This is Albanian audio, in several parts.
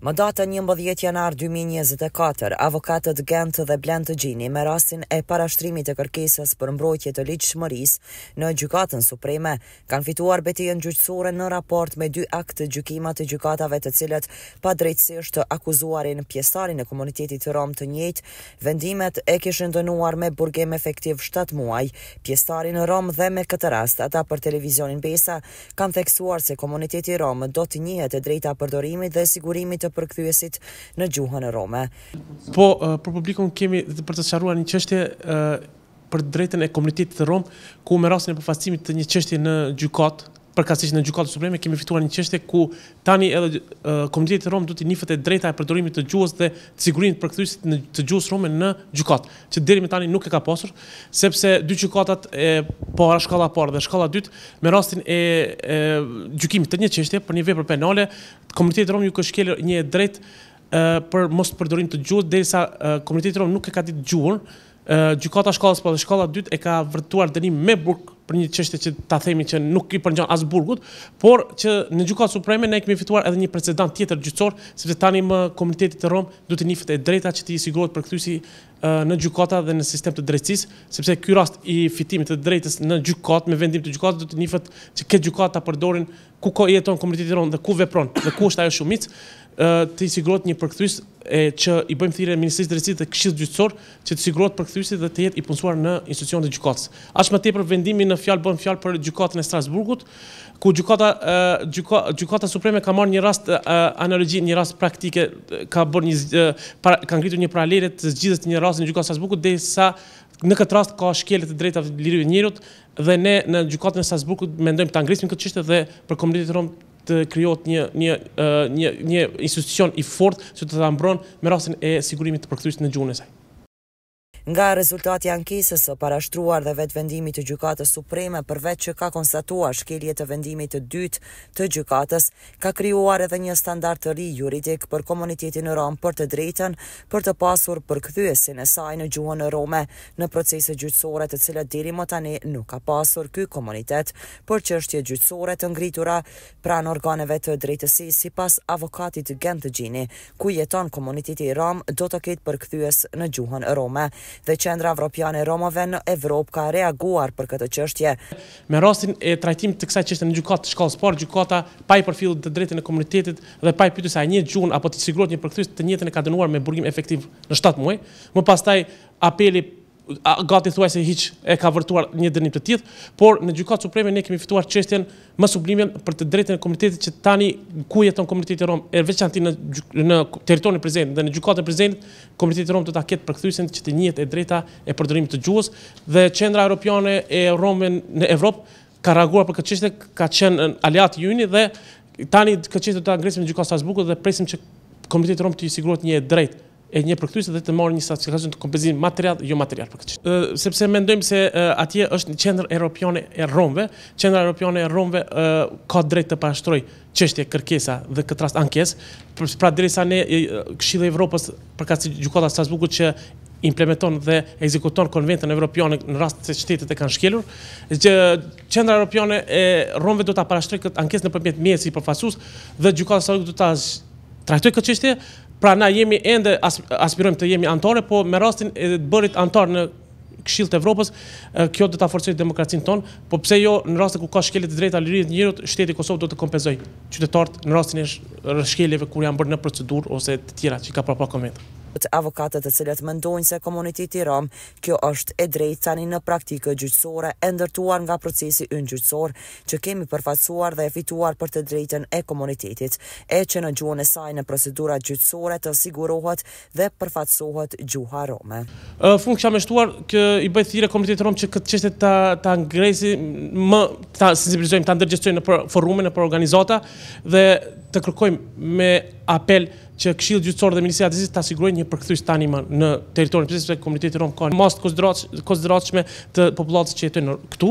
Më data 11 janar 2024, avokatët Gent dhe Blend Gjini me rasin e parashtrimit të kërkesës për mbrojtje të liqë shmëris në Gjukatën Supreme, kanë fituar beti në gjyqësore në raport me dy akt të gjukimat të gjukatave të cilët pa drejtësisht të akuzuarin pjestarin e komunitetit të rom të njët, vendimet e kishën dënuar me burgem efektiv 7 muaj, pjestarin rom dhe me këtë rast, ata për televizionin besa, kanë theksuar se komuniteti rom do të njëhet e drejta përdorimit dhe sigurimit të përkthyesit në gjuhën e Rome. Po për publikun kemi dhe për të çaruar një çështje për drejtën e komunitetit të Rom, ku me rastin e përfaqësimit të një çështje në gjykatë, për në gjukatë supreme, kemi fituar një qështje ku tani edhe komitetit e Romë du të një e drejta e përdorimit të gjuës dhe të sigurinit për përkëtërisit në të gjuës rome në gjukatë, që deri me tani nuk e ka pasur, sepse dy gjukatat e para shkalla para dhe shkalla dytë, me rastin e gjukimit të një qështje për një vepër penale, komitetit e Romë ju këshkeli një drejt për mos përdorim të gjuës, dhe sa komitetit e Romë nuk e ka ditë gjuën, Gjukata shkallës për dhe shkallat dytë e ka vërtuar dënim me burkë për një çështje që ta themi që nuk i përngjan asë burgut, por që në gjykatë supreme ne kemi fituar edhe një precedent tjetër gjyqësor, sepse tani më komuniteti i Romë duhet të nifet e drejta që të sigurot për përkthyesi në gjykata dhe në sistem të drejtësisë, sepse ky rast i fitimit të drejtës në gjykatë me vendim të gjykatës duhet të nifet që këtë gjykata përdorin ku ko jeton komuniteti i Romë dhe ku vepron, dhe është ajo shumicë të i një përkthyes e që i bëjmë thire e Ministrisë Drecit dhe Kshqizë Gjithësor që të sigurot për këthysit dhe të jetë i punësuar në institucion të gjukatës. Ashtë më tepër vendimi në fjalë bëjmë fjalë për gjukatën e Strasburgut, ku gjukata supreme ka marrë një rast analogi, një rast praktike, ka një, pra, ngritur një paralelit të të një rast në gjukatë Strasburgut, dhe sa në këtë rast ka shkelet të drejta lirë i dhe ne në gjukatën e Strasburgut mendojmë të angrismin këtë qështë dhe për komunitit e të kryot një, një, një, një institucion i fort që të të ambron me rrasin e sigurimit të përkëthyrisht në gjunë Nga rezultati ankesës së parashtruar dhe vetë vendimit të gjykatës supreme për vetë që ka konstatuar shkelje të vendimit të dytë të gjykatës, ka krijuar edhe një standard të ri juridik për komunitetin rom për të drejtën për të pasur për këthyesin e saj në gjuhën në rome në procese gjyqësore të cilët diri më tani nuk ka pasur ky komunitet për është gjyqësore të ngritura pran organeve të drejtësi si pas avokatit Gentëgjini, ku jeton komunitetin rom do të ketë për këthyes në gjuhën rome dhe qendra evropiane romave në Evropë ka reaguar për këtë çështje. Me rastin e trajtimit të kësaj çështje në gjykatë të shkollës, parë, gjykata pa i përfil të drejtën e komunitetit dhe pa i pyetur se a një gjun apo të sigurot një përkthyes të njëjtën e ka dënuar me burgim efektiv në 7 muaj, më pastaj apeli gati thuaj se hiq e ka vërtuar një dërnim të tjith, por në gjukatë supreme ne kemi fituar qështjen më sublimen për të drejten e komunitetit që tani ku jeton komunitetit e Romë, e veçan ti në teritorin e prezendit dhe në gjukatë e prezendit, komunitetit e Romë të ta ketë përkëthysin që të njët e drejta e përdërimit të gjuës dhe qendra europiane e Romën në Evropë ka reaguar për këtë qështje, ka qenë aliatë juni dhe tani këtë qështje të ta ngresim në gjukatë Strasburgu dhe presim që komunitetit e Romë të i sigurot një e drejtë e një për dhe të marrë një satisfaksion të kompenzim material jo material për këtë qështë. Sepse mendojmë se atje është një qendër europiane e Romëve, qendra europiane e Romëve ka drejt të pashtrojë çështje kërkesa dhe këtë rast ankes, pra derisa ne këshilë i Evropës për kaq gjykata Strasburgut që implementon dhe ekzekuton konventën evropiane në rast se qytetet e kanë shkelur, që qendra evropiane e Romëve do ta parashtrojë këtë ankesë nëpërmjet mjetit sipërfaqësues dhe gjykata Strasburgut do ta trajtojë këtë çështje, Pra na jemi ende, aspirojmë të jemi antare, po me rastin e të bërit antarë në këshill të Evropës, kjo do të forësitë demokracinë tonë, po pse jo në rastin ku ka shkelit të drejta lërri të njërët, shteti Kosovë do të kompenzojë qytetartë në rastin e shkeljeve kur janë bërë në procedurë ose të tjera që ka prapa komenda sipërt avokatët të cilët mendojnë se komuniteti rom kjo është e drejtë tani në praktikë gjyqësore e ndërtuar nga procesi ynjyqësor që kemi përfaqësuar dhe e fituar për të drejtën e komunitetit e që në gjuhën e saj në procedura gjyqësore të sigurohet dhe përfaqësohet gjuha rome. Ë funksion më shtuar i bëj thirrje komunitetit rom që këtë çështë ta ta ngresi më ta sensibilizojmë ta ndërgjegjësojmë në forumin e për organizata dhe të kërkojmë me apel që këshillë gjyqësor dhe Ministria Adresisë të asigurojnë një përkëthys tani anima në teritorin, përse se komunitetin ka kanë mos të kozdroqme të populatës që jetojnë këtu.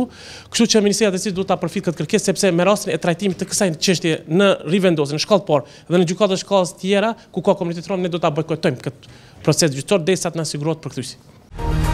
Këshu që Ministria Adresisë du të apërfit këtë kërkes, sepse me rastin e trajtimit të kësajnë qështje në rivendose, në shkallë por dhe në gjukatë dhe shkallës tjera, ku ka komunitetin rëmë, ne du të abojkojtojmë këtë proces gjyqësor dhe sa të në asigurojtë përkëthysi.